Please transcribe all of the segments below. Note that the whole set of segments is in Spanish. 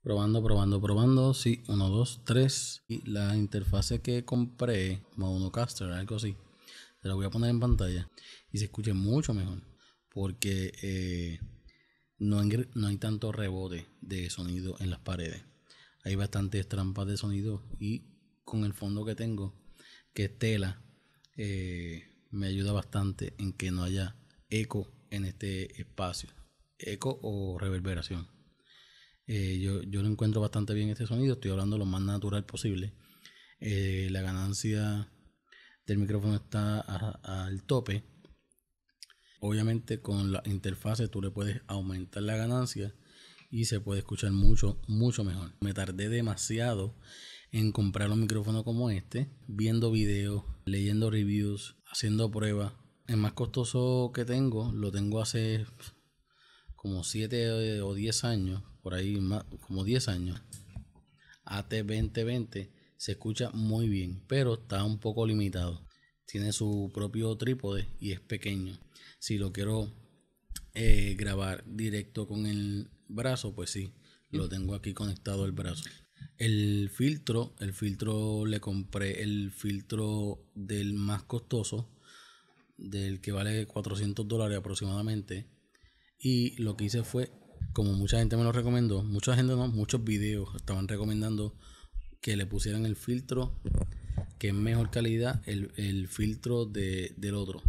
Probando, probando, probando. Sí, 1, 2, 3. Y la interfase que compré, Monocaster, algo así. se la voy a poner en pantalla. Y se escuche mucho mejor. Porque eh, no, hay, no hay tanto rebote de sonido en las paredes. Hay bastantes trampas de sonido. Y con el fondo que tengo, que es tela, eh, me ayuda bastante en que no haya eco en este espacio. Eco o reverberación. Eh, yo, yo, lo encuentro bastante bien este sonido, estoy hablando lo más natural posible. Eh, la ganancia del micrófono está al tope. Obviamente con la interfase tú le puedes aumentar la ganancia y se puede escuchar mucho, mucho mejor. Me tardé demasiado en comprar un micrófono como este, viendo videos, leyendo reviews, haciendo pruebas. es más costoso que tengo lo tengo hace como 7 o 10 años, por ahí más, como 10 años, AT2020 se escucha muy bien, pero está un poco limitado. Tiene su propio trípode y es pequeño. Si lo quiero eh, grabar directo con el brazo, pues sí, lo tengo aquí conectado al brazo. El filtro, el filtro le compré el filtro del más costoso, del que vale 400 dólares aproximadamente y lo que hice fue, como mucha gente me lo recomendó, mucha gente no, muchos videos estaban recomendando que le pusieran el filtro que es mejor calidad el, filtro del otro.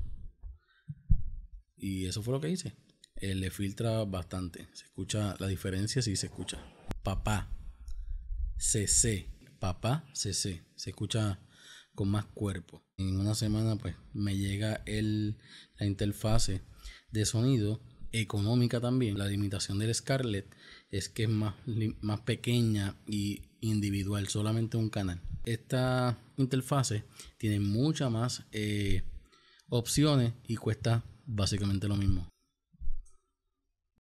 Y eso fue lo que hice. Él eh, le filtra bastante. Se escucha la diferencia, sí se escucha. Papá, CC, papá, CC. Se escucha con más cuerpo. En una semana pues me llega la interfase de sonido económica también. La limitación del Scarlett es que es más, más pequeña y individual, solamente un canal. Esta interfase tiene muchas más eh, opciones y cuesta básicamente lo mismo.